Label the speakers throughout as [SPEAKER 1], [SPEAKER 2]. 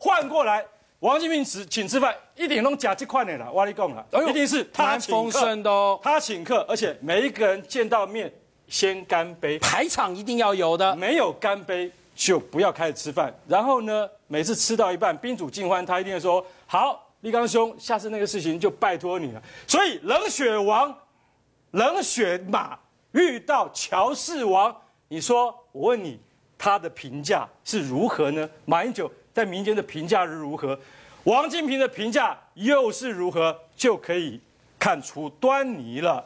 [SPEAKER 1] 换过来，王金平吃请吃饭，一点钟甲级快艇了，万里公啦。一定是他请客，他请客，而且每一个人见到面先干杯，排场一定要有的，没有干杯就不要开始吃饭。然后呢，每次吃到一半，宾主尽欢，他一定说好，立刚兄，下次那个事情就拜托你了。所以冷血王、冷血马遇到乔氏王，你说我问你？他的评价是如何呢？马英九在民间的评价是如何？王金平的评价又是如何？就可以看出端倪了。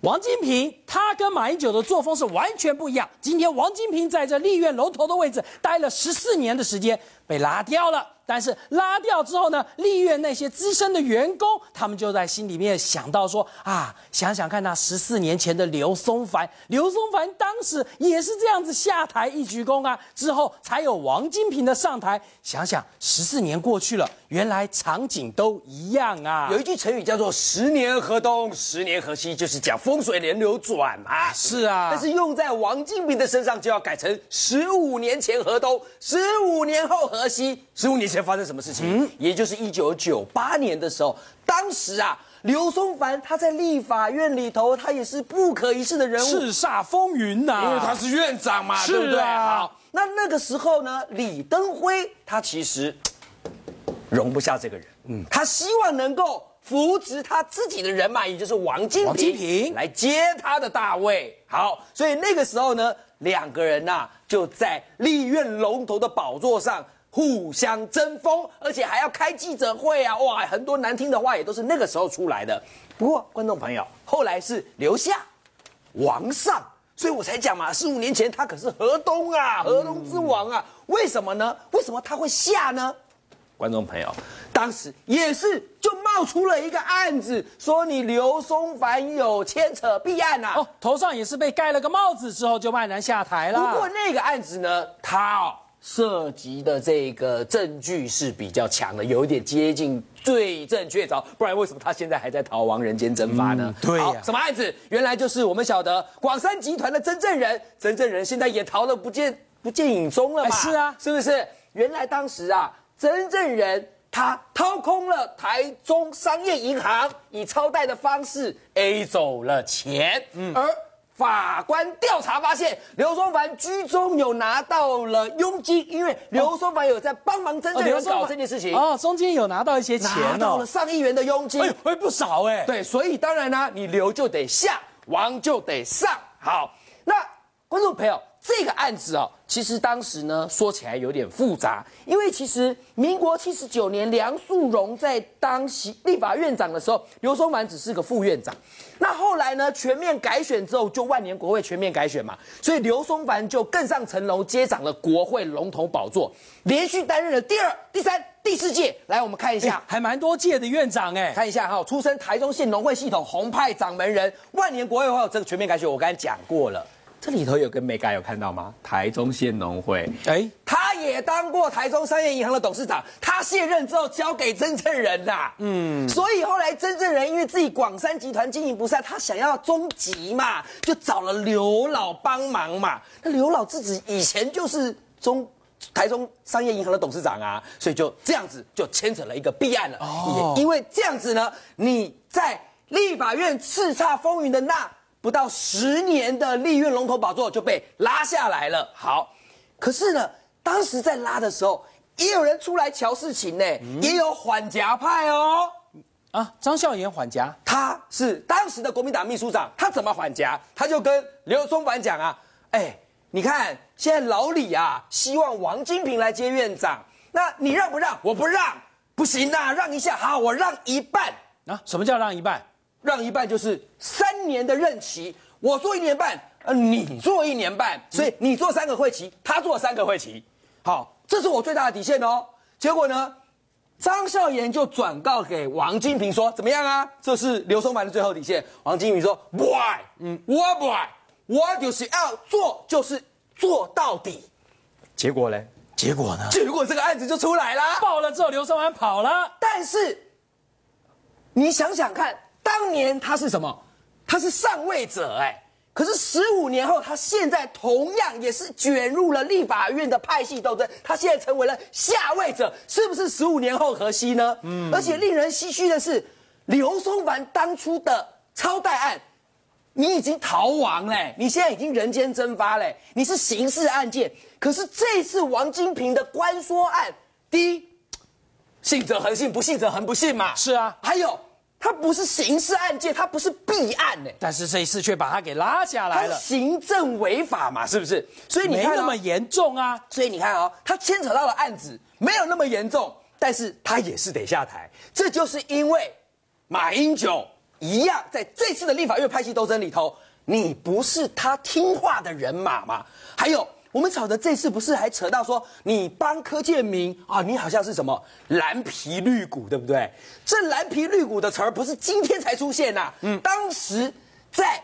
[SPEAKER 1] 王金平
[SPEAKER 2] 他跟马英九的作风是完全不一样。今天王金平在这立院龙头的位置待了十四年的时间，被拉掉了。但是拉掉之后呢？力苑那些资深的员工，他们就在心里面想到说啊，想想看，那十四年前的刘松凡，刘松凡当时也是这样子下台一鞠躬啊，之后才有王金平的上台。想想十四年过去了，原来场景都一样啊。有一句成语叫做“十年河东，十年河西”，就是讲风水轮流转嘛。是啊，但是用在王金平的身上，就要改成十五年前河东，十五年后河西。十五年。发生什么事情？嗯，也就是一九九八年的时候，当时啊，刘松凡他在立法院里头，他也是不可一世的人物，叱咤风云呐，因为他是院长嘛，对不对？好，那那个时候呢，李登辉他其实容不下这个人，嗯，他希望能够扶植他自己的人马，也就是王金、王金平来接他的大位。好，所以那个时候呢，两个人呐就在立院龙头的宝座上。互相争锋，而且还要开记者会啊！哇，很多难听的话也都是那个时候出来的。不过观众朋友，后来是留下王上，所以我才讲嘛，十五年前他可是河东啊，河东之王啊。为什么呢？为什么他会下呢？观众朋友，当时也是就冒出了一个案子，说你刘松凡有牵扯弊案啊。哦，头上也是被盖了个帽子，之后就慢然下台了。不过那个案子呢，他。涉及的这个证据是比较强的，有一点接近罪证确凿，不然为什么他现在还在逃亡、人间蒸发呢？对，什么案子？原来就是我们晓得广山集团的真正人，真正人现在也逃了不见、不见影踪了嘛？是啊，是不是？原来当时啊，真正人他掏空了台中商业银行，以超贷的方式 A 走了钱，嗯。法官调查发现，刘松凡居中有拿到了佣金，因为刘松凡有在帮忙针对人搞这件事情哦，中间有拿到一些钱，拿到了上亿元的佣金，哎，不少哎。对，所以当然呢，你刘就得下，王就得上。好，那观众朋友，这个案子哦，其实当时呢，说起来有点复杂，因为其实民国七十九年，梁树荣在当席立法院长的时候，刘松凡只是个副院长。那后来呢，全面改选之后，就万年国会全面改选嘛，所以刘松凡就更上层楼，接掌了国会龙头宝座，连续担任了第二、第三、第四届。来，我们看一下，还蛮多届的院长哎，看一下哈，出身台中县农会系统红派掌门人，万年国会还有这个全面改选，我刚才讲过了。这里头有跟美嘉有看到吗？台中县农会，哎，他也当过台中商业银行的董事长，他卸任之后交给曾正仁的，
[SPEAKER 1] 嗯，所
[SPEAKER 2] 以后来曾正仁因为自己广山集团经营不善，他想要终极嘛，就找了刘老帮忙嘛，那刘老自己以前就是中台中商业银行的董事长啊，所以就这样子就牵扯了一个弊案了，哦，因为这样子呢，你在立法院叱咤风云的那。不到十年的利院龙头宝座就被拉下来了。好，可是呢，当时在拉的时候，也有人出来瞧事情呢，也有缓夹派哦。啊，张孝言缓夹，他是当时的国民党秘书长，他怎么缓夹？他就跟刘松凡讲啊，哎，你看现在老李啊，希望王金平来接院长，那你让不让？我不让，不行呐，让一下，好，我让一半。啊，什么叫让一半？让一半就是三年的任期，我做一年半，呃，你做一年半，所以你做三个会期，他做三个会期，好，这是我最大的底线哦。结果呢，张笑言就转告给王金平说：“怎么样啊？这是刘松柏的最后底线。”王金平说：“ h y 嗯，我 o u 我就是要做，就是做到底。”结果呢？结果呢？结果这个案子就出来了，爆了之后，刘松柏跑了。但是你想想看。当年他是什么？他是上位者哎，可是十五年后，他现在同样也是卷入了立法院的派系斗争，他现在成为了下位者，是不是十五年后何西呢？嗯，而且令人唏嘘的是，刘松凡当初的超贷案，你已经逃亡嘞，你现在已经人间蒸发嘞，你是刑事案件，可是这次王金平的官说案，第一，信则恒信，不信则恒不信嘛。是啊，还有。他不是刑事案件，他不是弊案呢。但是这一次却把他给拉下来了，行政违法嘛，是不是？所以没那么严重啊。所以你看啊，他牵扯到了案子，没有那么严重，但是他也是得下台。这就是因为马英九一样，在这次的立法院派系斗争里头，你不是他听话的人马嘛？还有。我们吵的这次不是还扯到说你帮柯建明啊？你好像是什么蓝皮绿股，对不对？这蓝皮绿股的词儿不是今天才出现呐。嗯，当时在，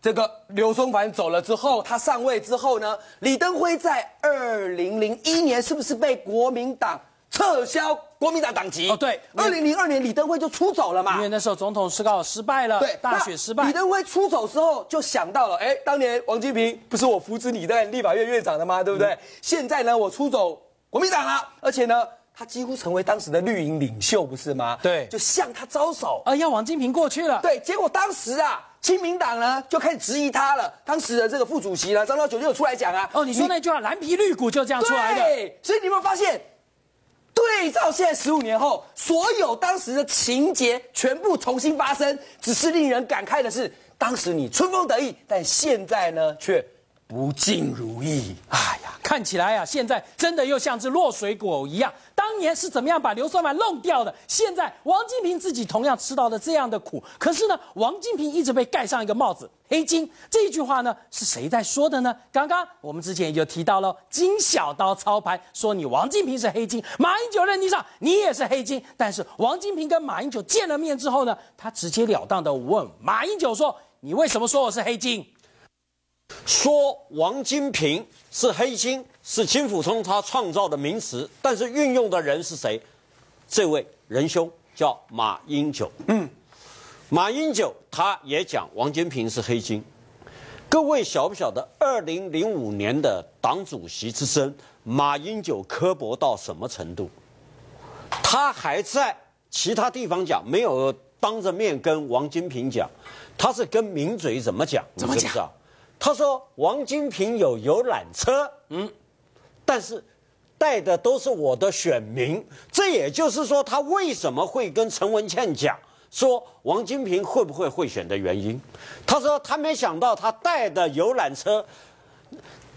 [SPEAKER 2] 这个刘松凡走了之后，他上位之后呢，李登辉在二零零一年是不是被国民党？撤销国民党党籍哦，对，二零零二年李登辉就出走了嘛，因为那时候总统施告失败了，对，大选失败。李登辉出走之后就想到了，哎，当年王金平不是我扶植你在立法院院长的吗？对不对？现在呢，我出走国民党了，而且呢，他几乎成为当时的绿营领袖，不是吗？对，就向他招手，啊，要王金平过去了。对，结果当时啊，亲民党呢就开始质疑他了，当时的这个副主席呢张老九就有出来讲啊，哦，你说那句话“蓝皮绿骨就这样出来的，所以你有没有发现？对照现在十五年后，所有当时的情节全部重新发生，只是令人感慨的是，当时你春风得意，但现在呢却。
[SPEAKER 1] 不尽如意。哎
[SPEAKER 2] 呀，看起来呀，现在真的又像只落水狗一样。当年是怎么样把硫酸板弄掉的？现在王金平自己同样吃到了这样的苦。可是呢，王金平一直被盖上一个帽子“黑金”。这一句话呢，是谁在说的呢？刚刚我们之前也就提到了金小刀操盘说你王金平是黑金，马英九任定上你也是黑金。但是王金平跟马英九见了面之后呢，他直
[SPEAKER 1] 截了当的问马英九说：“你为什么说我是黑金？”说王金平是黑金是金辅聪他创造的名词，但是运用的人是谁？这位仁兄叫马英九。嗯，马英九他也讲王金平是黑金。各位晓不晓得，二零零五年的党主席之争，马英九刻薄到什么程度？他还在其他地方讲，没有当着面跟王金平讲，他是跟名嘴怎么讲？怎么讲？他说王金平有游览车，嗯，但是带的都是我的选民，这也就是说他为什么会跟陈文茜讲说王金平会不会贿选的原因。他说他没想到他带的游览车，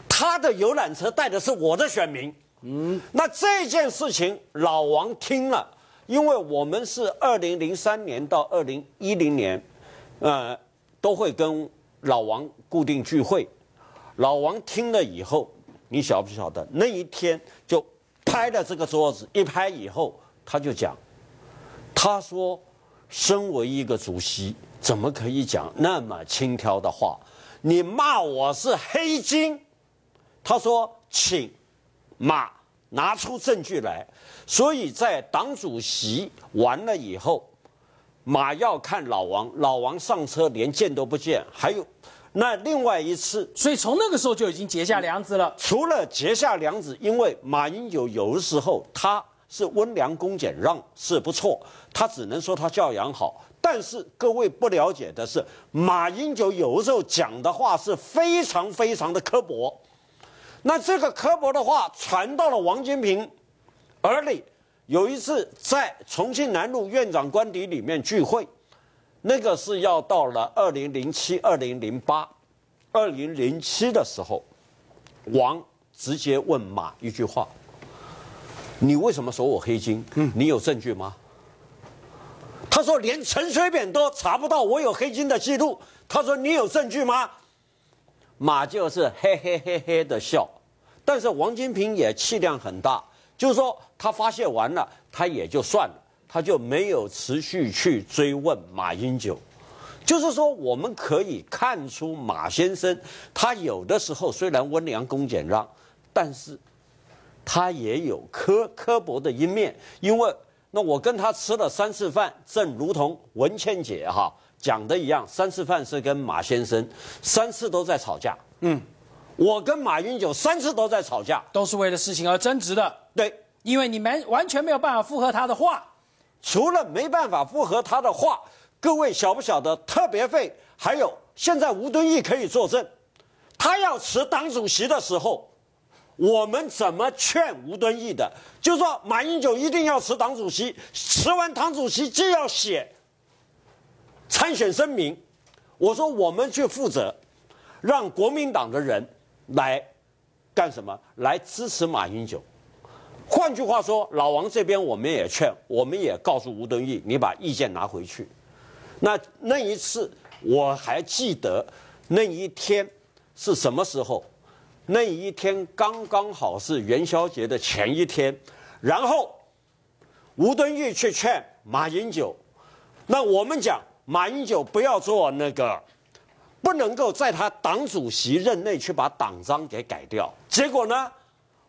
[SPEAKER 1] 他的游览车带的是我的选民，嗯，那这件事情老王听了，因为我们是二零零三年到二零一零年，呃，都会跟。老王固定聚会，老王听了以后，你晓不晓得那一天就拍了这个桌子一拍以后，他就讲，他说，身为一个主席，怎么可以讲那么轻佻的话？你骂我是黑金，他说，请马拿出证据来。所以在党主席完了以后。马要看老王，老王上车连见都不见。还有，那另外一次，所以从那个时候就已经结下梁子了。除了结下梁子，因为马英九有的时候他是温良恭俭让是不错，他只能说他教养好。但是各位不了解的是，马英九有的时候讲的话是非常非常的刻薄。那这个刻薄的话传到了王金平耳里。有一次在重庆南路院长官邸里面聚会，那个是要到了二零零七、二零零八、二零零七的时候，王直接问马一句话：“你为什么说我黑金？你有证据吗？”他说：“连陈水扁都查不到我有黑金的记录。”他说：“你有证据吗？”马就是嘿嘿嘿嘿的笑，但是王金平也气量很大。就是说，他发泄完了，他也就算了，他就没有持续去追问马英九。就是说，我们可以看出马先生，他有的时候虽然温良恭俭让，但是他也有苛刻薄的一面。因为那我跟他吃了三次饭，正如同文倩姐哈讲的一样，三次饭是跟马先生，三次都在吵架。嗯。我跟马英九三次都在吵架，都是为了事情而争执的。对，因为你们完全没有办法附和他的话，除了没办法附和他的话，各位晓不晓得特别费？还有现在吴敦义可以作证，他要辞党主席的时候，我们怎么劝吴敦义的？就说马英九一定要辞党主席，辞完党主席就要写参选声明。我说我们去负责，让国民党的人。来干什么？来支持马英九。换句话说，老王这边我们也劝，我们也告诉吴敦义，你把意见拿回去。那那一次我还记得，那一天是什么时候？那一天刚刚好是元宵节的前一天。然后吴敦义去劝马英九，那我们讲马英九不要做那个。不能够在他党主席任内去把党章给改掉。结果呢，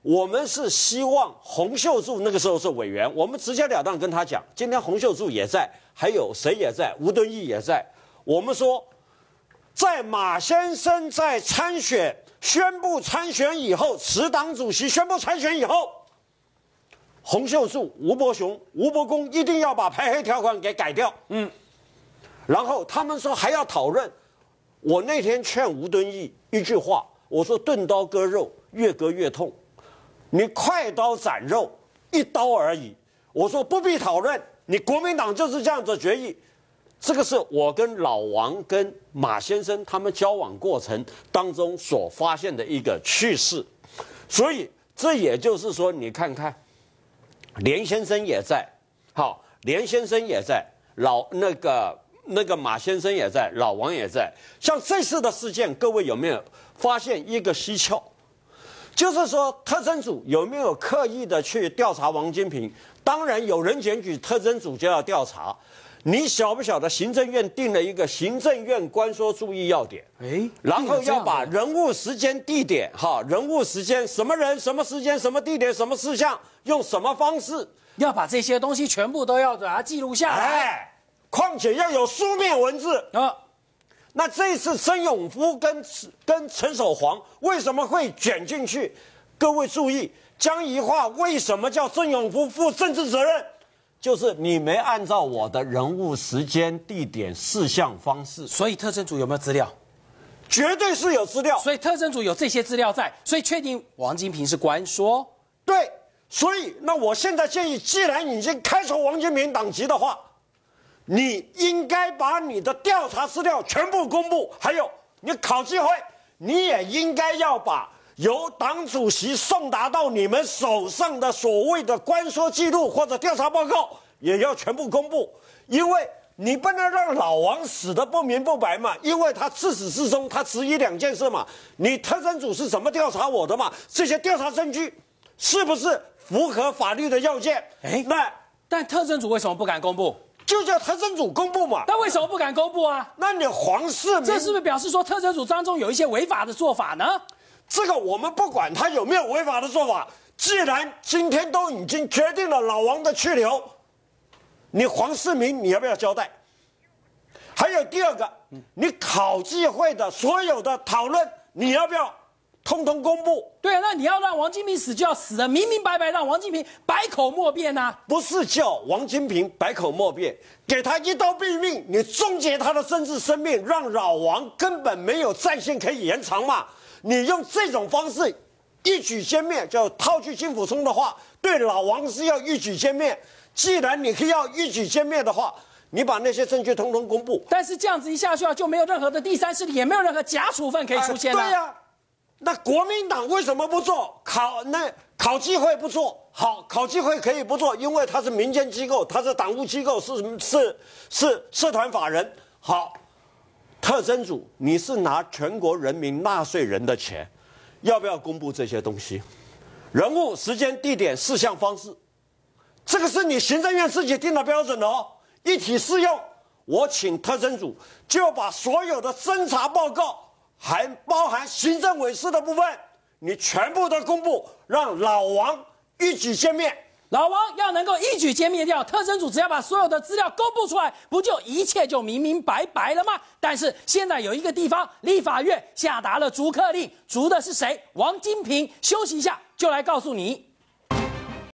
[SPEAKER 1] 我们是希望洪秀柱那个时候是委员，我们直截了当跟他讲。今天洪秀柱也在，还有谁也在？吴敦义也在。我们说，在马先生在参选宣布参选以后，辞党主席宣布参选以后，洪秀柱、吴伯雄、吴伯公一定要把排黑条款给改掉。嗯，然后他们说还要讨论。我那天劝吴敦义一句话，我说“钝刀割肉，越割越痛”，你快刀斩肉，一刀而已。我说不必讨论，你国民党就是这样子决议。这个是我跟老王、跟马先生他们交往过程当中所发现的一个趣事，所以这也就是说，你看看，连先生也在，好，连先生也在，老那个。那个马先生也在，老王也在。像这次的事件，各位有没有发现一个蹊跷？就是说，特侦组有没有刻意的去调查王金平？当然，有人检举，特侦组就要调查。你晓不晓得行政院定了一个行政院官说注意要点？哎，然后要把人物、时间、地点，哈，人物、时间，什么人、什么时间、什么地点、什么事项，用什么方式，要把这些东西全部都要把它记录下来。况且要有书面文字啊！那这次曾永夫跟跟陈守煌为什么会卷进去？各位注意，江宜桦为什么叫曾永夫负政治责任？就是你没按照我的人物、时间、地点、事项、方式。所以特侦组有没有资料？绝对是有资料。所以特侦组有这些资料在，所以确定王金平是官说。对，所以那我现在建议，既然已经开除王金平党籍的话。你应该把你的调查资料全部公布，还有你考纪会，你也应该要把由党主席送达到你们手上的所谓的官说记录或者调查报告也要全部公布，因为你不能让老王死的不明不白嘛，因为他自始至终他只一两件事嘛，你特侦组是怎么调查我的嘛？这些调查证据是不是符合法律的要件？哎，那但特侦组为什么不敢公布？就叫特侦组公布嘛？那为什么不敢公布啊？那你黄世明，这是不是表示说特侦组当中有一些违法的做法呢？这个我们不管他有没有违法的做法，既然今天都已经决定了老王的去留，你黄世明，你要不要交代？还有第二个，你考纪会的所有的讨论，你要不要？通通公布，对啊，那你要让王金平死就要死了，明明白白让王金平百口莫辩呐。不是叫王金平百口莫辩，给他一刀毙命，你终结他的政治生命，让老王根本没有战线可以延长嘛。你用这种方式一举歼灭，叫套句金府冲的话，对老王是要一举歼灭。既然你要一举歼灭的话，你把那些证据通通公布。但是这样子一下去啊，就没有任何的第三势力，也没有任何假处分可以出现了。对呀。那国民党为什么不做考那考机会不做？好，考机会可以不做，因为它是民间机构，它是党务机构，是是是社团法人。好，特征组，你是拿全国人民纳税人的钱，要不要公布这些东西？人物、时间、地点、事项、方式，这个是你行政院自己定的标准哦，一体适用。我请特征组就把所有的侦查报告。还包含行政委事的部分，你全部都公布，让老王一举歼灭。老
[SPEAKER 2] 王要能够一举歼灭掉特征组，只要把所有的资料公布出来，不就一切就明明白白了吗？但是现在有一个地方，立法院下达了逐客令，逐的是谁？王金平休息一下，就来告诉你。